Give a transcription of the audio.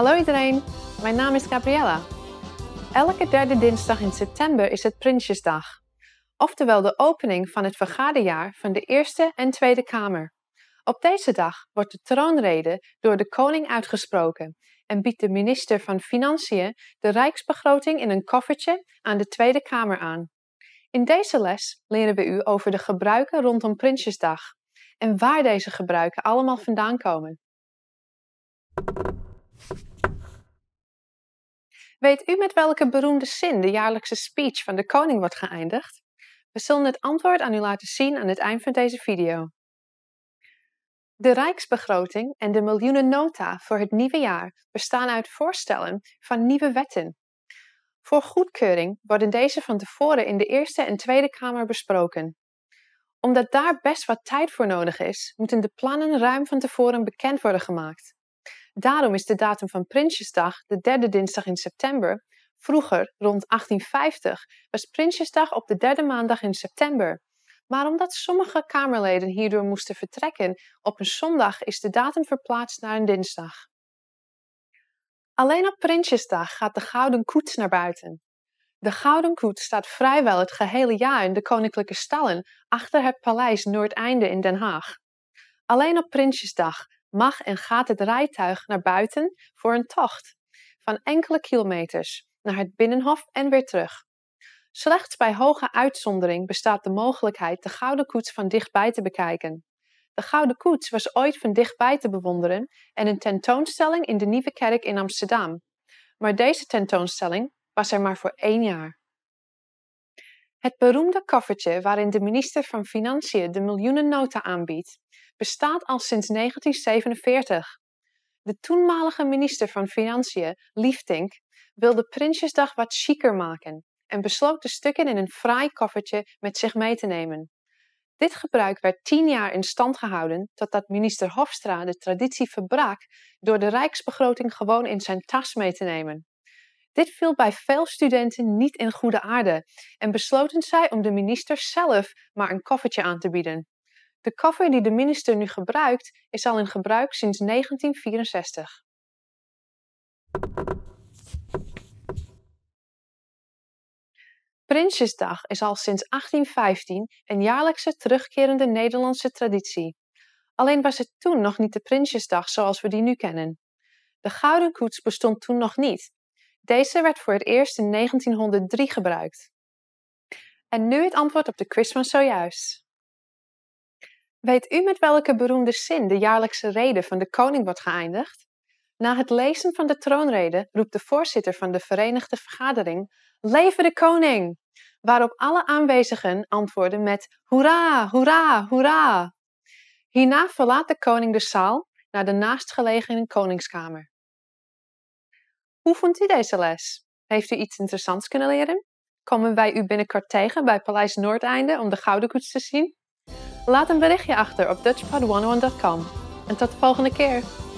Hallo iedereen, mijn naam is Gabriella. Elke derde dinsdag in september is het Prinsjesdag, oftewel de opening van het vergaderjaar van de Eerste en Tweede Kamer. Op deze dag wordt de troonrede door de koning uitgesproken en biedt de minister van Financiën de rijksbegroting in een koffertje aan de Tweede Kamer aan. In deze les leren we u over de gebruiken rondom Prinsjesdag en waar deze gebruiken allemaal vandaan komen. Weet u met welke beroemde zin de jaarlijkse speech van de koning wordt geëindigd? We zullen het antwoord aan u laten zien aan het eind van deze video. De Rijksbegroting en de miljoenennota voor het nieuwe jaar bestaan uit voorstellen van nieuwe wetten. Voor goedkeuring worden deze van tevoren in de Eerste en Tweede Kamer besproken. Omdat daar best wat tijd voor nodig is, moeten de plannen ruim van tevoren bekend worden gemaakt. Daarom is de datum van Prinsjesdag, de derde dinsdag in september, vroeger rond 1850 was Prinsjesdag op de derde maandag in september. Maar omdat sommige Kamerleden hierdoor moesten vertrekken op een zondag, is de datum verplaatst naar een dinsdag. Alleen op Prinsjesdag gaat de Gouden Koets naar buiten. De Gouden Koets staat vrijwel het gehele jaar in de koninklijke stallen achter het paleis Noordeinde in Den Haag. Alleen op Prinsjesdag mag en gaat het rijtuig naar buiten voor een tocht van enkele kilometers naar het binnenhof en weer terug. Slechts bij hoge uitzondering bestaat de mogelijkheid de gouden koets van dichtbij te bekijken. De gouden koets was ooit van dichtbij te bewonderen en een tentoonstelling in de Nieuwe Kerk in Amsterdam. Maar deze tentoonstelling was er maar voor één jaar. Het beroemde koffertje waarin de minister van Financiën de miljoenennota aanbiedt, bestaat al sinds 1947. De toenmalige minister van Financiën, Liefdink, wilde Prinsjesdag wat chiquer maken en besloot de stukken in een fraai koffertje met zich mee te nemen. Dit gebruik werd tien jaar in stand gehouden totdat minister Hofstra de traditie verbrak door de rijksbegroting gewoon in zijn tas mee te nemen. Dit viel bij veel studenten niet in goede aarde en besloten zij om de minister zelf maar een koffertje aan te bieden. De koffer die de minister nu gebruikt is al in gebruik sinds 1964. Prinsjesdag is al sinds 1815 een jaarlijkse terugkerende Nederlandse traditie. Alleen was het toen nog niet de Prinsjesdag zoals we die nu kennen. De Gouden Koets bestond toen nog niet deze werd voor het eerst in 1903 gebruikt. En nu het antwoord op de quiz van zojuist. Weet u met welke beroemde zin de jaarlijkse rede van de koning wordt geëindigd? Na het lezen van de troonrede roept de voorzitter van de Verenigde Vergadering: Leven de koning! Waarop alle aanwezigen antwoorden met: Hoera, hoera, hoera! Hierna verlaat de koning de zaal naar de naastgelegen koningskamer. Hoe vond u deze les? Heeft u iets interessants kunnen leren? Komen wij u binnenkort tegen bij Paleis Noordeinde om de Gouden Koets te zien? Laat een berichtje achter op dutchpod101.com. En tot de volgende keer!